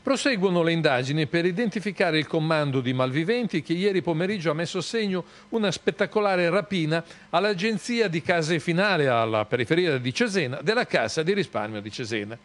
Proseguono le indagini per identificare il comando di malviventi che ieri pomeriggio ha messo a segno una spettacolare rapina all'agenzia di case finale alla periferia di Cesena della Cassa di risparmio di Cesena.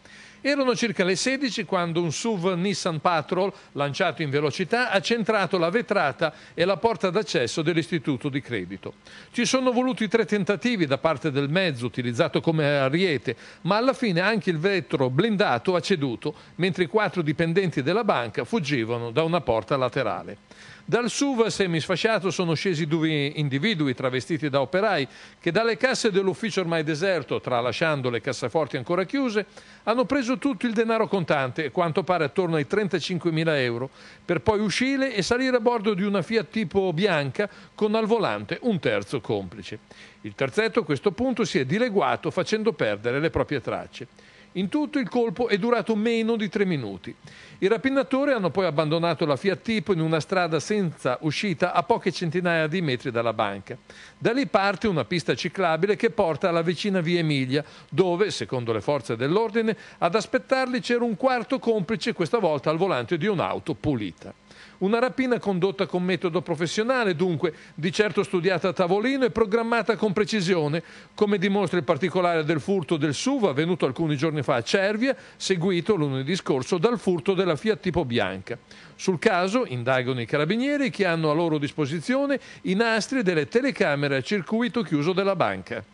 Erano circa le 16 quando un SUV Nissan Patrol, lanciato in velocità, ha centrato la vetrata e la porta d'accesso dell'istituto di credito. Ci sono voluti tre tentativi da parte del mezzo, utilizzato come ariete, ma alla fine anche il vetro blindato ha ceduto, mentre i quattro dipendenti dipendenti della banca fuggivano da una porta laterale. Dal SUV semisfasciato sono scesi due individui travestiti da operai che dalle casse dell'ufficio ormai deserto, tralasciando le cassaforti ancora chiuse, hanno preso tutto il denaro contante, quanto pare attorno ai 35.000 euro, per poi uscire e salire a bordo di una Fiat tipo bianca con al volante un terzo complice. Il terzetto a questo punto si è dileguato facendo perdere le proprie tracce. In tutto il colpo è durato meno di tre minuti. I rapinatori hanno poi abbandonato la Fiat Tipo in una strada senza uscita a poche centinaia di metri dalla banca. Da lì parte una pista ciclabile che porta alla vicina via Emilia, dove, secondo le forze dell'ordine, ad aspettarli c'era un quarto complice, questa volta al volante di un'auto pulita. Una rapina condotta con metodo professionale, dunque, di certo studiata a tavolino e programmata con precisione, come dimostra il particolare del furto del SUV avvenuto alcuni giorni fa a Cervia, seguito lunedì scorso dal furto della Fiat Tipo Bianca. Sul caso indagano i carabinieri che hanno a loro disposizione i nastri delle telecamere a circuito chiuso della banca.